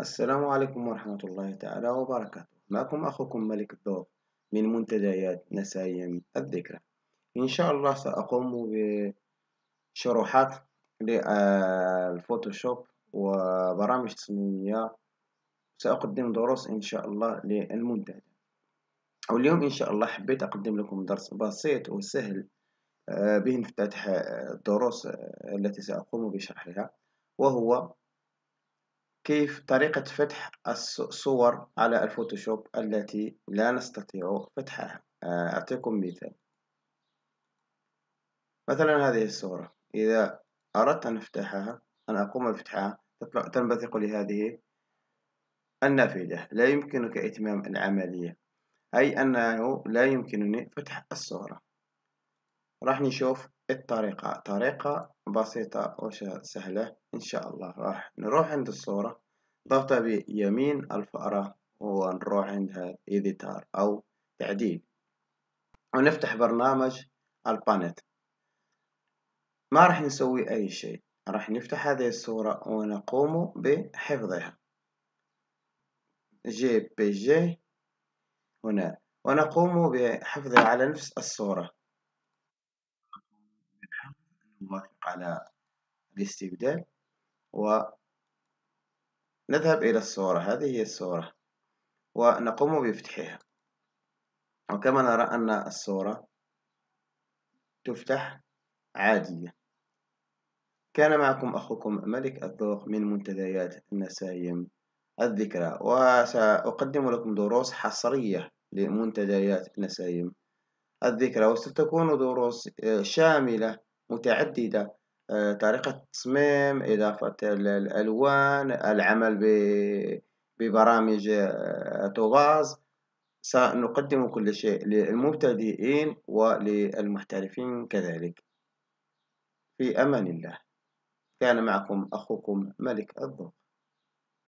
السلام عليكم ورحمة الله تعالى وبركاته معكم أخوكم ملك الضوء من منتديات نسايم الذكرى إن شاء الله سأقوم بشروحات للفوتوشوب وبرامج تصميمية سأقدم دروس إن شاء الله للمنتدى واليوم إن شاء الله حبيت أقدم لكم درس بسيط وسهل آه، به نفتتح الدروس آه، آه، التي سأقوم بشرحها وهو كيف طريقة فتح الصور على الفوتوشوب التي لا نستطيع فتحها آه، أعطيكم مثال مثلا هذه الصورة إذا أردت أن أفتحها أن أقوم بفتحها تنبثق لهذه النافذة لا يمكنك إتمام العملية أي أنه لا يمكنني فتح الصورة راح نشوف الطريقة طريقة بسيطة وسهلة إن شاء الله راح نروح عند الصورة ضغط بيمين الفأرة ونروح عندها إيديتار أو تعديل ونفتح برنامج البانت ما راح نسوي أي شيء راح نفتح هذه الصورة ونقوم بحفظها جي بي جي هنا ونقوم بحفظها على نفس الصورة نوافق على الاستبدال ونذهب إلى الصورة هذه هي الصورة ونقوم بفتحها وكما نرى أن الصورة تفتح عادية كان معكم أخوكم ملك الذوق من منتديات النسايم الذكرى وسأقدم لكم دروس حصرية لمنتديات النسايم الذكرى وستكون دروس شاملة متعددة آه، طريقة التصميم إضافة الألوان العمل ببرامج توباز آه، سنقدم كل شيء للمبتدئين وللمحترفين كذلك في أمان الله كان معكم أخوكم ملك الضوء